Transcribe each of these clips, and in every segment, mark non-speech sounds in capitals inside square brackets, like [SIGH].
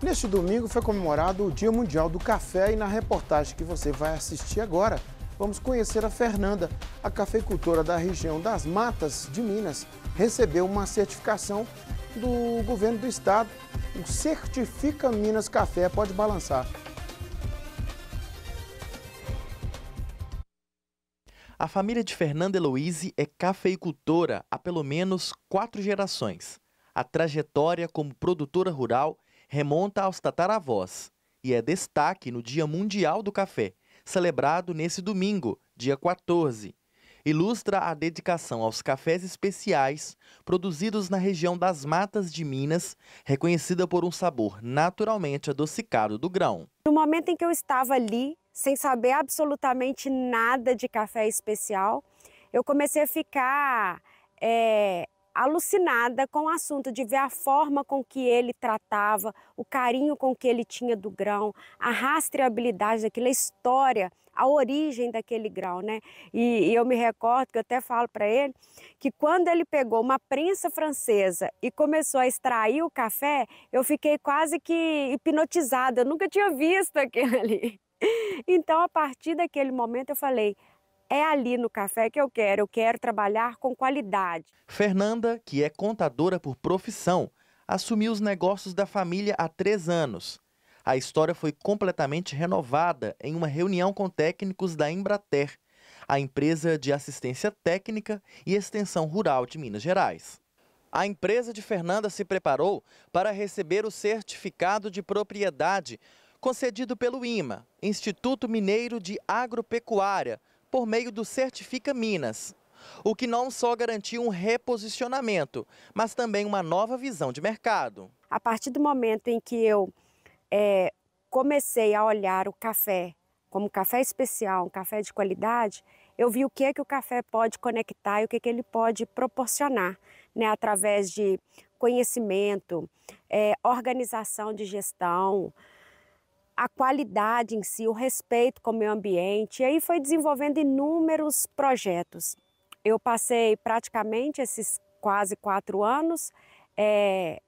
Neste domingo foi comemorado o Dia Mundial do Café e na reportagem que você vai assistir agora, vamos conhecer a Fernanda, a cafeicultora da região das Matas de Minas, recebeu uma certificação do governo do estado, o Certifica Minas Café, pode balançar. A família de Fernanda Heloise é cafeicultora há pelo menos quatro gerações. A trajetória como produtora rural remonta aos tataravós e é destaque no Dia Mundial do Café, celebrado nesse domingo, dia 14. Ilustra a dedicação aos cafés especiais produzidos na região das Matas de Minas, reconhecida por um sabor naturalmente adocicado do grão. No momento em que eu estava ali, sem saber absolutamente nada de café especial, eu comecei a ficar é, alucinada com o assunto, de ver a forma com que ele tratava, o carinho com que ele tinha do grão, a rastreabilidade daquela história, a origem daquele grão, né? E, e eu me recordo que eu até falo para ele que quando ele pegou uma prensa francesa e começou a extrair o café, eu fiquei quase que hipnotizada, eu nunca tinha visto [LAUGHS] aquilo ali. Então, a partir daquele momento, eu falei: é ali no café que eu quero, eu quero trabalhar com qualidade. Fernanda, que é contadora por profissão, assumiu os negócios da família há três anos. A história foi completamente renovada em uma reunião com técnicos da Embrater, a empresa de assistência técnica e extensão rural de Minas Gerais. A empresa de Fernanda se preparou para receber o certificado de propriedade concedido pelo IMA, Instituto Mineiro de Agropecuária, por meio do Certifica Minas, o que não só garantiu um reposicionamento, mas também uma nova visão de mercado. A partir do momento em que eu é, comecei a olhar o café como café especial, um café de qualidade, eu vi o que é que o café pode conectar e o que, é que ele pode proporcionar, né, através de conhecimento, é, organização de gestão, a qualidade em si, o respeito com o meio ambiente. E aí foi desenvolvendo inúmeros projetos. Eu passei praticamente esses quase quatro anos é,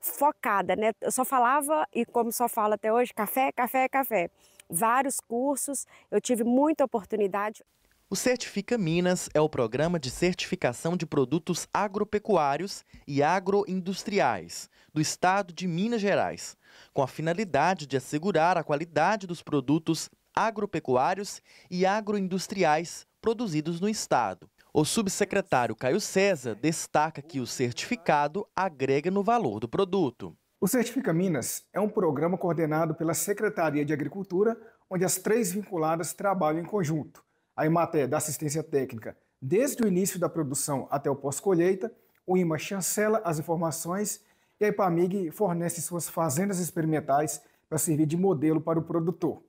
focada, né? Eu só falava, e como só falo até hoje, café, café, café. Vários cursos, eu tive muita oportunidade. O Certifica Minas é o programa de certificação de produtos agropecuários e agroindustriais do estado de Minas Gerais, com a finalidade de assegurar a qualidade dos produtos agropecuários e agroindustriais produzidos no estado. O subsecretário Caio César destaca que o certificado agrega no valor do produto. O Certifica Minas é um programa coordenado pela Secretaria de Agricultura, onde as três vinculadas trabalham em conjunto. A Imaté da assistência técnica desde o início da produção até o pós-colheita, o IMA chancela as informações e a IPAMIG fornece suas fazendas experimentais para servir de modelo para o produtor.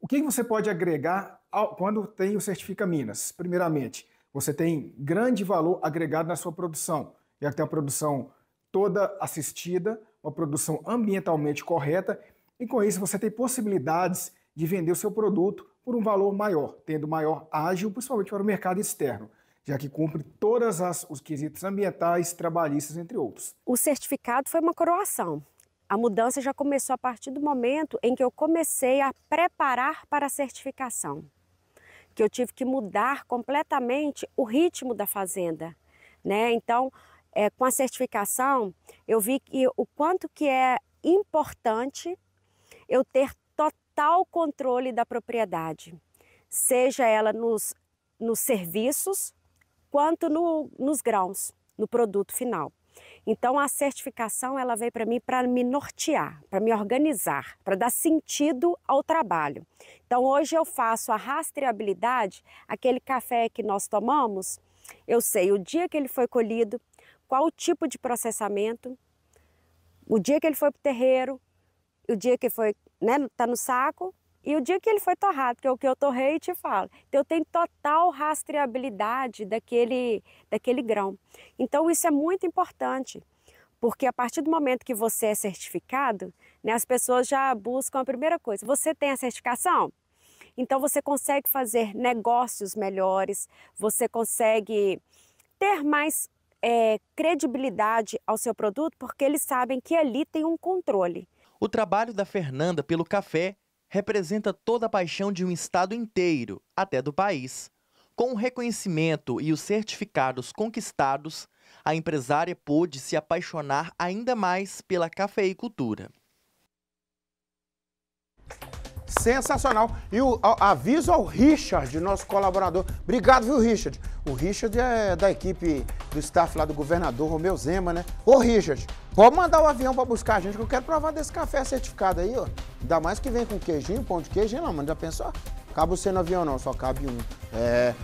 O que você pode agregar ao, quando tem o Certifica Minas? Primeiramente, você tem grande valor agregado na sua produção, já que tem uma produção toda assistida, uma produção ambientalmente correta, e com isso você tem possibilidades de vender o seu produto por um valor maior, tendo maior ágil, principalmente para o mercado externo já que cumpre todas as, os quesitos ambientais, trabalhistas, entre outros. O certificado foi uma coroação. A mudança já começou a partir do momento em que eu comecei a preparar para a certificação, que eu tive que mudar completamente o ritmo da fazenda, né? Então, é, com a certificação, eu vi que o quanto que é importante eu ter total controle da propriedade, seja ela nos, nos serviços quanto no, nos grãos, no produto final. Então a certificação ela veio para mim para me nortear, para me organizar, para dar sentido ao trabalho. Então hoje eu faço a rastreabilidade, aquele café que nós tomamos, eu sei o dia que ele foi colhido, qual o tipo de processamento, o dia que ele foi para o terreiro, o dia que foi, né, tá no saco e o dia que ele foi torrado, que é o que eu torrei e te falo. Então, eu tenho total rastreabilidade daquele, daquele grão. Então, isso é muito importante, porque a partir do momento que você é certificado, né, as pessoas já buscam a primeira coisa: você tem a certificação? Então, você consegue fazer negócios melhores, você consegue ter mais é, credibilidade ao seu produto, porque eles sabem que ali tem um controle. O trabalho da Fernanda pelo café representa toda a paixão de um estado inteiro, até do país. Com o reconhecimento e os certificados conquistados, a empresária pôde se apaixonar ainda mais pela cafeicultura sensacional. E o a, aviso ao Richard, nosso colaborador. Obrigado, viu, Richard? O Richard é da equipe do staff lá do governador Romeu Zema, né? Ô, Richard, pode mandar o um avião para buscar a gente, que eu quero provar desse café certificado aí, ó. Ainda mais que vem com queijinho, pão de queijo, não, mano. Já pensou? Cabe você no avião, não, só cabe um. É.